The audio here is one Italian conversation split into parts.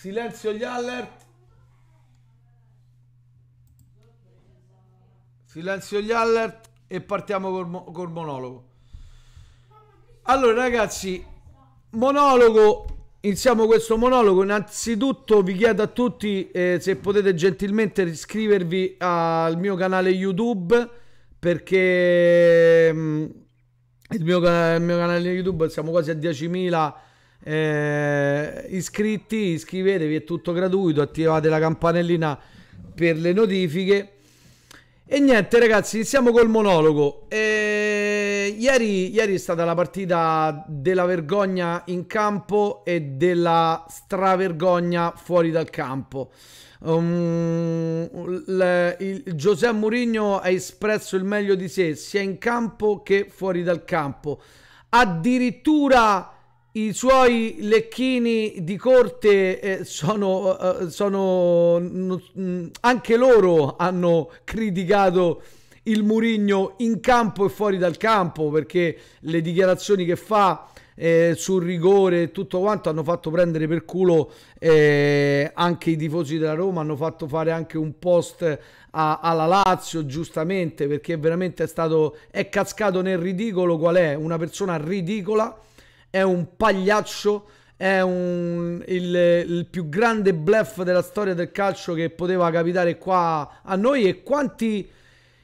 Silenzio gli alert. Silenzio gli alert e partiamo col, mo col monologo. Allora ragazzi, monologo Iniziamo questo monologo. Innanzitutto vi chiedo a tutti eh, se potete gentilmente iscrivervi al mio canale YouTube perché mh, mm, il, mio, il, mio, canale YouTube siamo quasi a 10.000 eh, iscritti, iscrivetevi, è tutto gratuito, attivate la campanellina per le notifiche. E niente ragazzi, iniziamo col monologo. Eh, ieri, ieri è stata la partita della vergogna in campo e della stravergogna fuori dal campo. Um, il, il, il Giuseppe Mourinho ha espresso il meglio di sé sia in campo che fuori dal campo. Addirittura i suoi lecchini di corte eh, sono, eh, sono mm, anche loro hanno criticato il Murigno in campo e fuori dal campo perché le dichiarazioni che fa eh, sul rigore e tutto quanto hanno fatto prendere per culo eh, anche i tifosi della Roma hanno fatto fare anche un post a, alla Lazio giustamente perché veramente è stato è cascato nel ridicolo qual è una persona ridicola è un pagliaccio, è un, il, il, più grande bluff della storia del calcio che poteva capitare qua a noi e quanti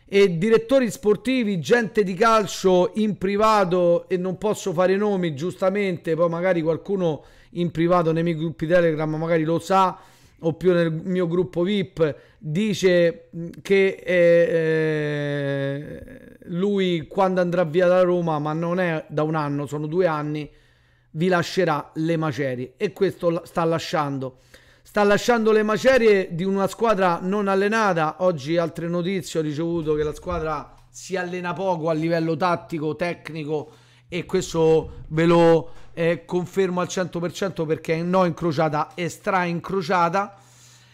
e direttori sportivi, gente di calcio in privato e non posso fare nomi giustamente, poi magari qualcuno in privato nei miei gruppi Telegram magari lo sa o più nel mio gruppo VIP, dice mm, che eh, eh, lui quando andrà via da Roma, ma non è da un anno, sono due anni, vi lascerà le macerie. E questo sta lasciando. Sta lasciando le macerie di una squadra non allenata. Oggi altre notizie ho ricevuto che la squadra si allena poco a livello tattico, tecnico e questo ve lo eh, confermo al 100% perché è no incrociata è stra incrociata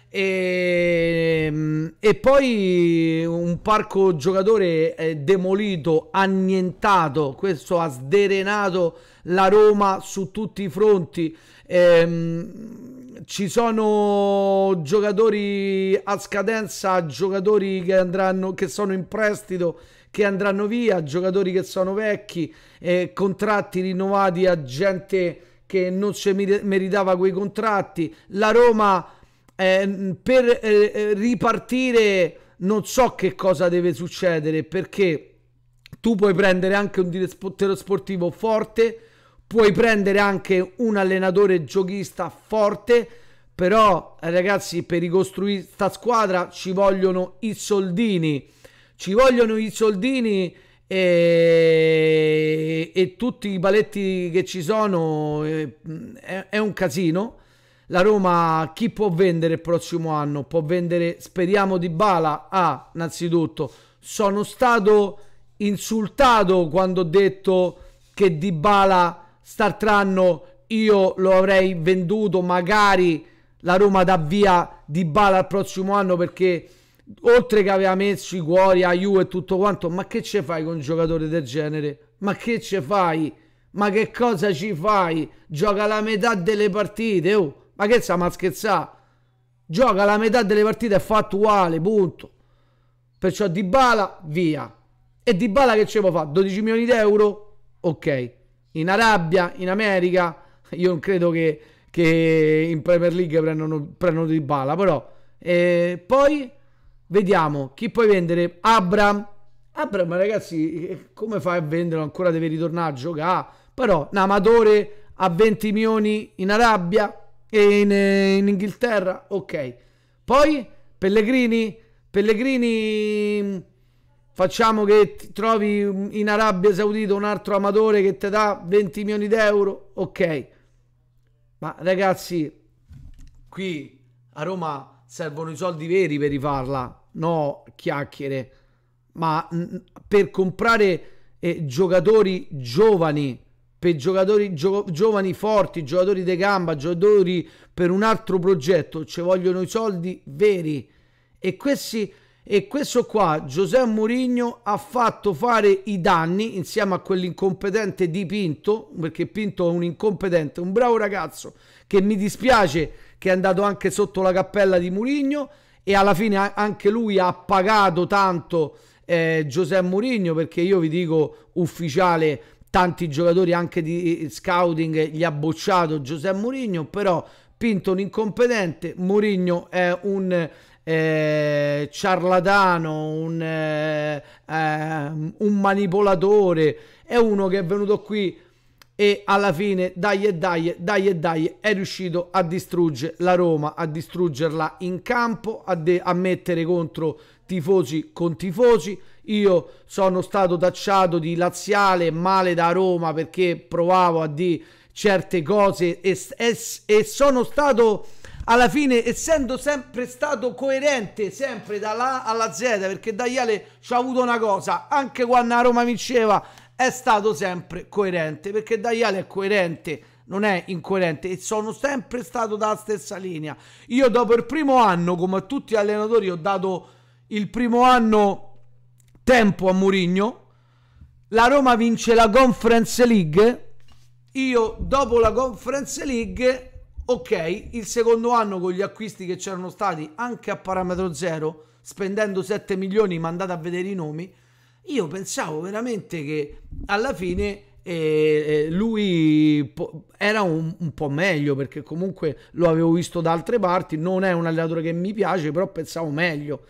e, ehm, e, poi un parco giocatore eh, demolito, annientato, questo ha sderenato la Roma su tutti i fronti. Ehm, ci sono giocatori a scadenza, giocatori che andranno, che sono in prestito che andranno via, giocatori che sono vecchi, eh, contratti rinnovati a gente che non si meritava quei contratti. La Roma eh, per eh, ripartire non so che cosa deve succedere perché tu puoi prendere anche un direttore sportivo forte, puoi prendere anche un allenatore giochista forte, però ragazzi per ricostruire questa squadra ci vogliono i soldini ci vogliono i soldini e, e tutti i paletti che ci sono, e, è, è un casino. La Roma chi può vendere il prossimo anno? Può vendere, speriamo, di Bala? Ah, innanzitutto, sono stato insultato quando ho detto che Di Bala startranno io lo avrei venduto magari la Roma dà via Di Bala al prossimo anno perché oltre che aveva messo i cuori a Ju e tutto quanto, ma che ce fai con un giocatore del genere? Ma che ce fai? Ma che cosa ci fai? Gioca la metà delle partite, oh. Ma che stiamo a scherzare? Gioca la metà delle partite è fa attuale, punto. Perciò Di Bala, via. E Di Bala che ce può fare? 12 milioni di euro? Ok. In Arabia, in America, io non credo che, che in Premier League prendano, prendono Di Bala, però... E poi Vediamo chi puoi vendere. Abram. Abram, ma ragazzi, eh, come fai a venderlo? Ancora deve ritornare a giocare. Però, un amatore a 20 milioni in Arabia e in, eh, in Inghilterra. Ok. Poi, Pellegrini. Pellegrini mm, facciamo che trovi mm, in Arabia Saudita un altro amatore che ti dà 20 milioni d'euro, ok. Ma ragazzi, qui a Roma servono i soldi veri per rifarla no chiacchiere, ma mm, mm, per comprare eh, giocatori giovani, per giocatori gio giovani forti, giocatori di gamba, giocatori per un altro progetto, ci vogliono i soldi veri. E, questi, e questo qua, Giuseppe Mourinho, ha fatto fare i danni insieme a quell'incompetente di Pinto, perché Pinto è un incompetente, un bravo ragazzo che mi dispiace che è andato anche sotto la cappella di Mourinho e alla fine anche lui ha pagato tanto eh, Giuseppe Mourinho perché io vi dico ufficiale tanti giocatori anche di eh, scouting gli ha bocciato Giuseppe Mourinho però un incompetente Mourinho è un eh, ciarlatano un, eh, eh un manipolatore è uno che è venuto qui e alla fine dai e dai e dai e dai è riuscito a distruggere la Roma, a distruggerla in campo, a, a mettere contro tifosi con tifosi. Io sono stato tacciato di laziale, male da Roma perché provavo a dire certe cose e, e, e sono stato alla fine essendo sempre stato coerente sempre dalla A alla Z perché Daiale ci ha avuto una cosa anche quando la Roma vinceva è stato sempre coerente perché Daiale è coerente non è incoerente e sono sempre stato dalla stessa linea io dopo il primo anno come a tutti gli allenatori ho dato il primo anno tempo a Murigno la Roma vince la Conference League io dopo la Conference League ok il secondo anno con gli acquisti che c'erano stati anche a parametro zero spendendo 7 milioni mandate a vedere i nomi io pensavo veramente che alla fine e eh, eh, lui era un, un, po' meglio perché comunque lo avevo visto da altre parti non è un allenatore che mi piace però pensavo meglio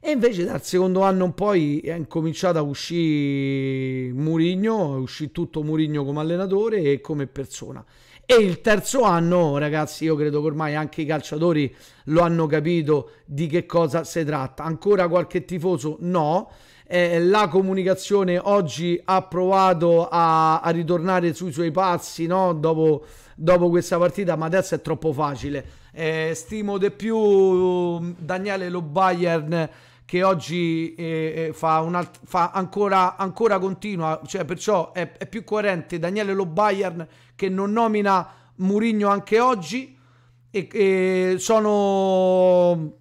e invece dal secondo anno in poi è incominciato a uscire Murigno uscì tutto Murigno come allenatore e come persona e il terzo anno ragazzi io credo che ormai anche i calciatori lo hanno capito di che cosa si tratta ancora qualche tifoso no eh, la comunicazione oggi ha provato a, a ritornare sui suoi passi no? dopo, dopo, questa partita, ma adesso è troppo facile. Eh, stimo di più um, Daniele Lo Bayern che oggi eh, eh fa, fa, ancora, ancora continua, cioè, perciò è, è, più coerente Daniele Lo Bayern che non nomina Murigno anche oggi. E, e sono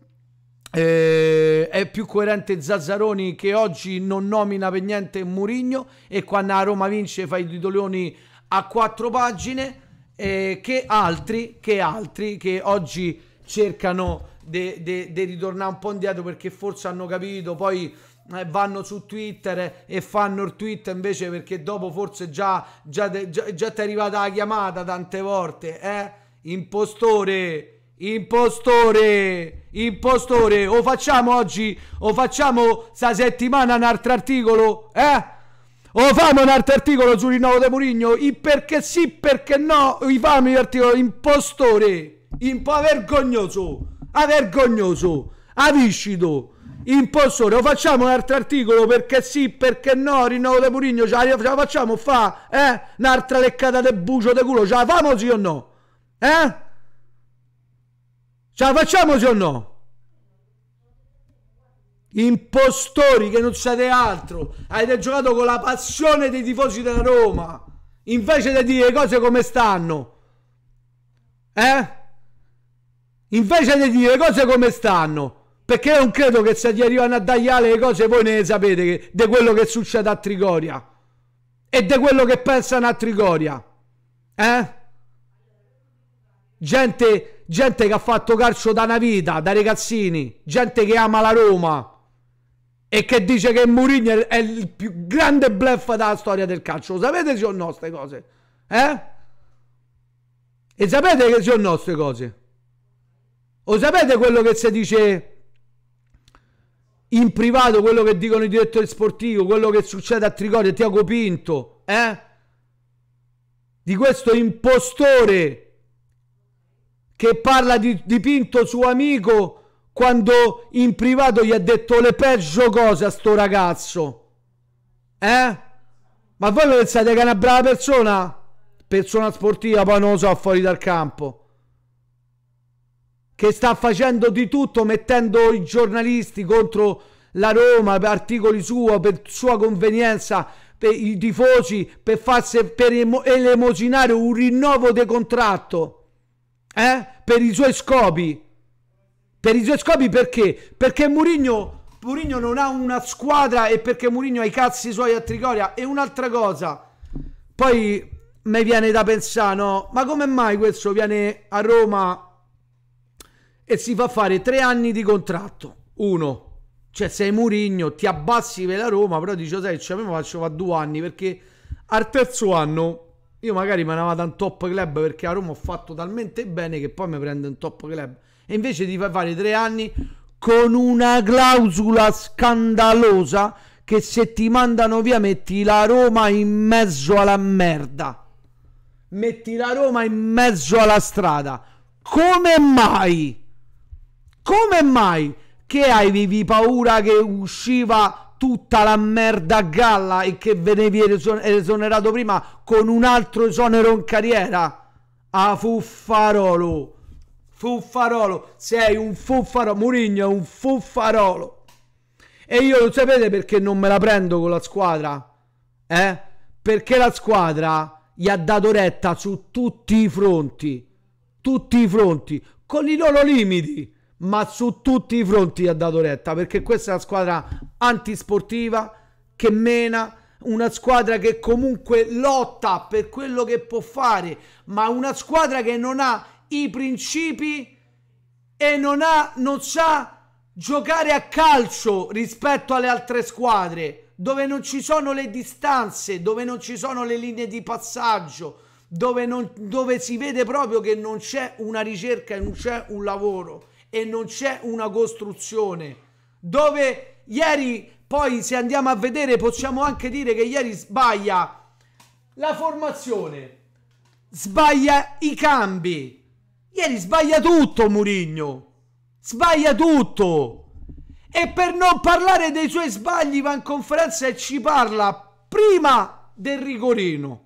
eh, è più coerente Zazzaroni che oggi non nomina per niente Murigno e quando a Roma vince fa i titoloni a quattro pagine eh, che altri che altri che oggi cercano di ritornare un po' indietro perché forse hanno capito poi eh, vanno su Twitter e fanno il tweet invece perché dopo forse già, già, già, già ti è arrivata la chiamata tante volte eh? impostore Impostore, impostore, o facciamo oggi, o facciamo sta settimana un altro articolo, eh? O famo un altro articolo sul rinnovo di Murigno, il perché sì, perché no, i famo un articolo, impostore, un po' vergognoso, a vergognoso, a viscido, impostore, o facciamo un altro articolo perché sì, perché no, rinnovo di Murigno, ce la facciamo fa, eh? Un'altra leccata del bucio di culo, ce la famo sì o no? Eh? Ce la facciamo se o no? Impostori che non siete altro. Avete giocato con la passione dei tifosi della Roma. Invece di dire le cose come stanno. Eh? Invece di dire le cose come stanno. Perché io non credo che se ti arrivano a tagliare le cose voi ne sapete di quello che succede a Trigoria. E di quello che pensano a Trigoria. Eh? Gente gente che ha fatto calcio da una vita, da ragazzini, gente che ama la Roma e che dice che Mourinho è il più grande bluff della storia del calcio. Lo sapete sì o no queste cose? Eh? E sapete che sì o no queste cose? O sapete quello che si dice in privato, quello che dicono i direttori sportivi, quello che succede a Trigoria, Tiago Pinto, eh? Di questo impostore che parla di, di suo amico quando in privato gli ha detto le peggio cose a sto ragazzo. Eh? Ma voi pensate che è una brava persona? Persona sportiva, poi non lo so, fuori dal campo. Che sta facendo di tutto, mettendo i giornalisti contro la Roma, per articoli suoi, per sua convenienza, per i tifosi, per, farsi, per elemosinare un rinnovo di contratto eh? per i suoi scopi. Per i suoi scopi perché? Perché Murigno, Murigno non ha una squadra e perché Murigno ha i cazzi suoi a Trigoria. E un'altra cosa, poi mi viene da pensare, no? Ma come mai questo viene a Roma e si fa fare tre anni di contratto? Uno. Cioè sei Murigno, ti abbassi per la Roma, però dici, oh, sai, cioè, me faccio fare due anni perché al terzo anno io magari mi andavo da in top club perché a Roma ho fatto talmente bene che poi mi prendo in top club. E invece di fare tre anni con una clausola scandalosa che se ti mandano via metti la Roma in mezzo alla merda. Metti la Roma in mezzo alla strada. Come mai? Come mai che avevi paura che usciva tutta la merda a galla e che venivi esonerato prima con un altro esonero in carriera? A fuffarolo. Fuffarolo, sei un fuffarolo. Murigno è un fuffarolo. E io lo sapete perché non me la prendo con la squadra? Eh? Perché la squadra gli ha dato retta su tutti i fronti. Tutti i fronti. Con i loro limiti ma su tutti i fronti gli ha dato retta perché questa è la squadra antisportiva che mena una squadra che comunque lotta per quello che può fare, ma una squadra che non ha i principi e non, ha, non sa giocare a calcio rispetto alle altre squadre, dove non ci sono le distanze, dove non ci sono le linee di passaggio, dove, non, dove si vede proprio che non c'è una ricerca, e non c'è un lavoro e non c'è una costruzione, dove ieri poi se andiamo a vedere possiamo anche dire che ieri sbaglia la formazione, sbaglia i cambi. Ieri sbaglia tutto Murigno. Sbaglia tutto. E per non parlare dei suoi sbagli va in conferenza e ci parla prima del rigorino.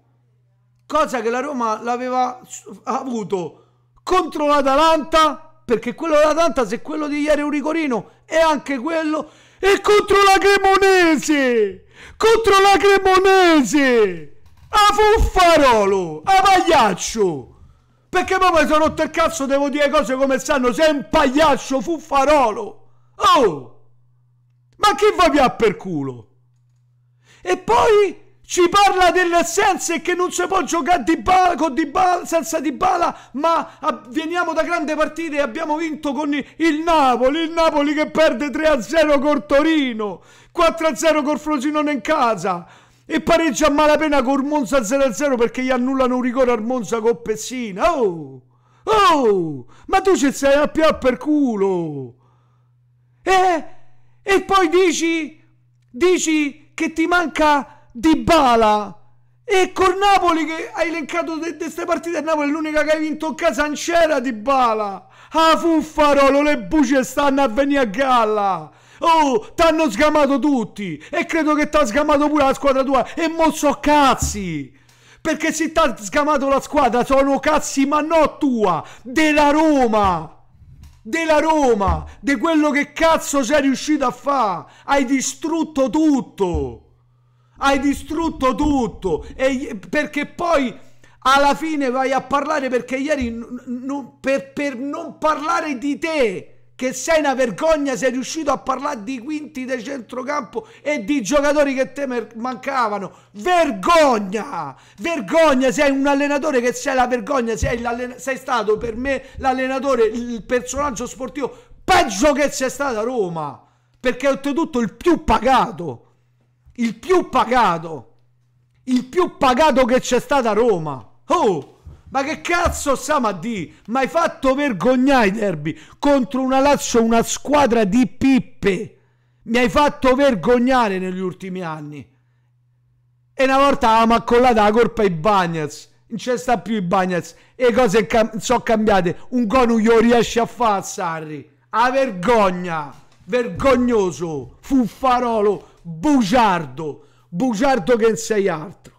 Cosa che la Roma l'aveva avuto contro l'Atalanta, perché quello dell'Atalanta se quello di ieri è un rigorino e anche quello e contro la Cremonese! Contro la Cremonese! A fuffarolo! A pagliaccio! Perché poi mi sono rotto il cazzo, devo dire cose come stanno, sei un pagliaccio fuffarolo! Oh! Ma chi va via per culo? E poi ci parla delle assenze che non si può giocare di bala, con di bala, senza di bala, ma veniamo da grande partita e abbiamo vinto con il Napoli, il Napoli che perde 3-0 col Torino, 4-0 col Frosinone in casa e pareggia a malapena col Monza 0-0 perché gli annullano un rigore al Monza con Pessina. Oh! Oh! Ma tu ci sei a più per culo! E, eh? e poi dici, dici che ti manca di Bala. E col Napoli che hai elencato di queste partite a Napoli, l'unica che hai vinto in casa non c'era Di Bala. a fuffarolo, le bucce stanno a venire a galla. Oh, t'hanno sgamato tutti. E credo che t'ha sgamato pure la squadra tua. E mo so cazzi. Perché se t'ha sgamato la squadra sono cazzi, ma no tua, della Roma della Roma, di de quello che cazzo sei riuscito a fare. Hai distrutto tutto hai distrutto tutto e, perché poi alla fine vai a parlare perché ieri per, per non parlare di te che sei una vergogna sei riuscito a parlare di quinti del centrocampo e di giocatori che te mancavano vergogna vergogna sei un allenatore che sei la vergogna sei, sei stato per me l'allenatore il personaggio sportivo peggio che sei stato a Roma perché oltretutto il più pagato il più pagato, il più pagato che c'è stato a Roma. Oh, ma che cazzo siamo a dire? Ma hai fatto vergognare i derby contro una Lazio, una squadra di pippe. Mi hai fatto vergognare negli ultimi anni. E una volta avevamo accollata la colpa ai Bagnets. Non c'è sta più i Bagnets. E le cose cam sono cambiate. Un gol non glielo riesce a fare a Sarri. A vergogna. Vergognoso. Fuffarolo bugiardo, bugiardo che sei altro.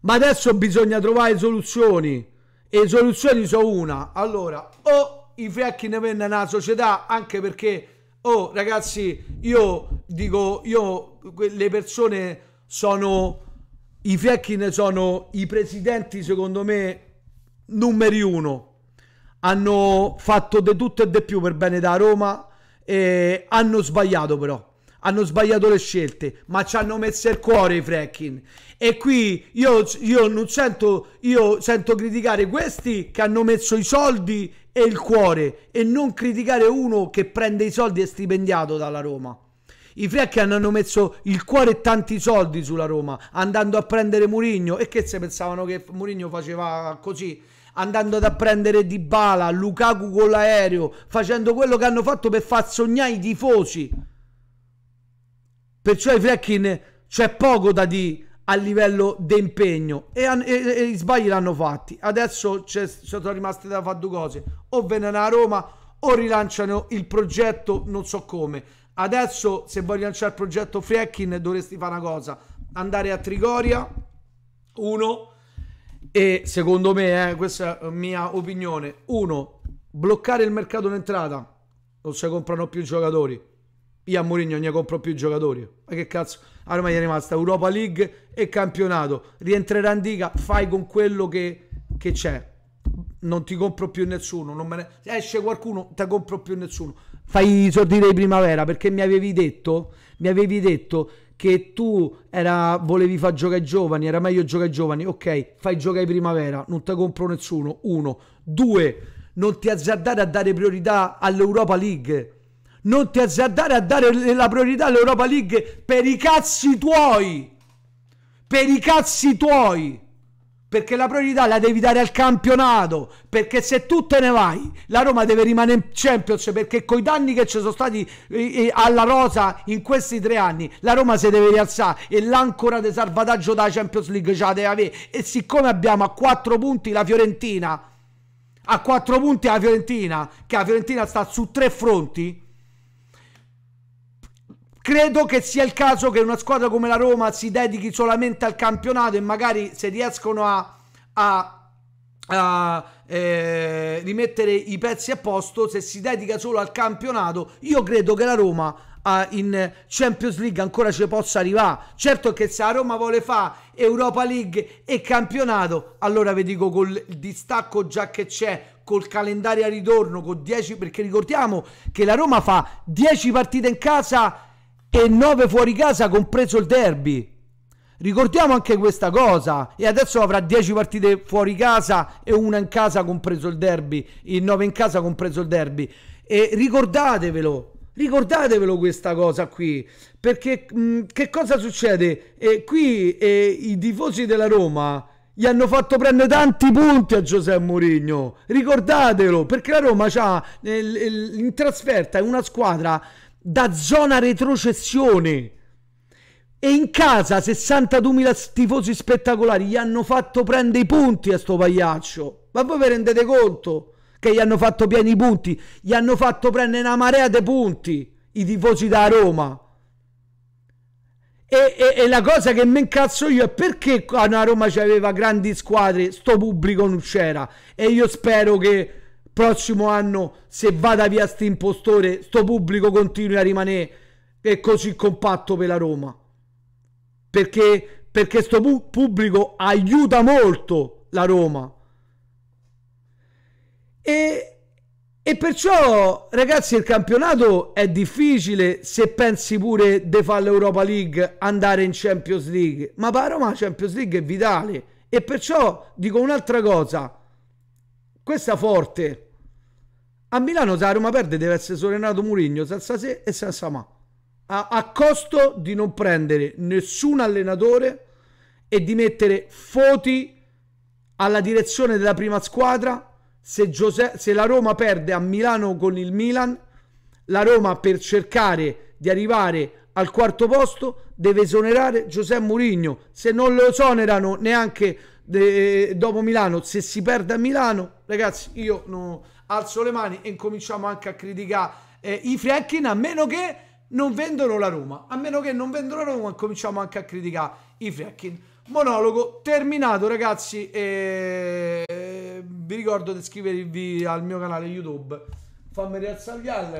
Ma adesso bisogna trovare soluzioni e soluzioni sono una. Allora, o i fiacchi ne venne una società anche perché, oh ragazzi, io dico, io, le persone sono, i fiacchi ne sono i presidenti secondo me numeri uno. Hanno fatto di tutto e di più per bene da Roma e hanno sbagliato però hanno sbagliato le scelte, ma ci hanno messo il cuore i fracking. E qui io, io non sento, io sento criticare questi che hanno messo i soldi e il cuore e non criticare uno che prende i soldi e è stipendiato dalla Roma. I fracking hanno messo il cuore e tanti soldi sulla Roma andando a prendere Murigno e che se pensavano che Murigno faceva così andando ad apprendere Dybala, Lukaku con l'aereo, facendo quello che hanno fatto per far sognare i tifosi Perciò ai Fleckin c'è poco da dire a livello di impegno e, e, e, gli sbagli l'hanno fatti. Adesso sono rimaste da fare due cose, o vengono a Roma o rilanciano il progetto non so come. Adesso se vuoi rilanciare il progetto Fleckin dovresti fare una cosa, andare a Trigoria, uno, e secondo me, eh, questa è la mia opinione, uno, bloccare il mercato d'entrata, non si comprano più giocatori io a Mourinho ne compro più giocatori. Ma che cazzo? A ah, è rimasta Europa League e campionato. Rientrerà in diga, fai con quello che, che c'è. Non ti compro più nessuno. Ne... Se esce qualcuno, ti compro più nessuno. Fai i soldi di primavera perché mi avevi detto, mi avevi detto che tu era, volevi far giocare i giovani, era meglio giocare i giovani, ok, fai giocare primavera, non te compro nessuno, uno, due, non ti azzardare a dare priorità all'Europa League, non ti azzardare a dare la priorità all'Europa League per i cazzi tuoi. Per i cazzi tuoi. Perché la priorità la devi dare al campionato. Perché se tu te ne vai, la Roma deve rimanere in Champions. Perché con i danni che ci sono stati eh, eh, alla rosa in questi tre anni, la Roma si deve rialzare. E l'ancora di salvataggio dalla Champions League ce la deve avere. E siccome abbiamo a quattro punti la Fiorentina, a quattro punti la Fiorentina, che la Fiorentina sta su tre fronti Credo che sia il caso che una squadra come la Roma si dedichi solamente al campionato e magari se riescono a, a, a eh, rimettere i pezzi a posto, se si dedica solo al campionato, io credo che la Roma ah, in Champions League ancora ci possa arrivare. Certo che se la Roma vuole fare Europa League e campionato, allora vi dico col distacco già che c'è, col calendario a ritorno, con 10, perché ricordiamo che la Roma fa 10 partite in casa e 9 fuori casa compreso il derby. Ricordiamo anche questa cosa e adesso avrà 10 partite fuori casa e una in casa compreso il derby, il 9 in casa compreso il derby. E ricordatevelo, ricordatevelo questa cosa qui, perché mh, che cosa succede? E qui e i tifosi della Roma gli hanno fatto prendere tanti punti a Giuseppe Mourinho. Ricordatelo, perché la Roma ha in trasferta è una squadra da zona retrocessione e in casa 62.000 tifosi spettacolari gli hanno fatto prendere i punti a sto pagliaccio ma voi vi rendete conto che gli hanno fatto pieni i punti gli hanno fatto prendere una marea di punti i tifosi da Roma e, e, e, la cosa che mi incazzo io è perché a Roma c'aveva grandi squadre, sto pubblico non c'era. E io spero che prossimo anno se vada via sto impostore sto pubblico continui a rimanere così compatto per la Roma perché perché sto pu pubblico aiuta molto la Roma e, e perciò ragazzi il campionato è difficile se pensi pure di fare l'Europa League andare in Champions League ma per Roma la Champions League è vitale e perciò dico un'altra cosa questa forte a Milano se la Roma perde deve essere solenato Murigno senza se e senza ma. A, a costo di non prendere nessun allenatore e di mettere foti alla direzione della prima squadra se, Giuseppe, se, la Roma perde a Milano con il Milan, la Roma per cercare di arrivare al quarto posto deve esonerare Giuseppe Mourinho. Se non lo esonerano neanche de, eh, dopo Milano, se si perde a Milano, ragazzi, io non alzo le mani e cominciamo anche a criticare eh, i Friedkin a meno che non vendono la Roma. A meno che non vendono la Roma, cominciamo anche a criticare i Friedkin. Monologo terminato, ragazzi. E... Eh, vi ricordo di iscrivervi al mio canale YouTube. Fammi rialzare gli aller.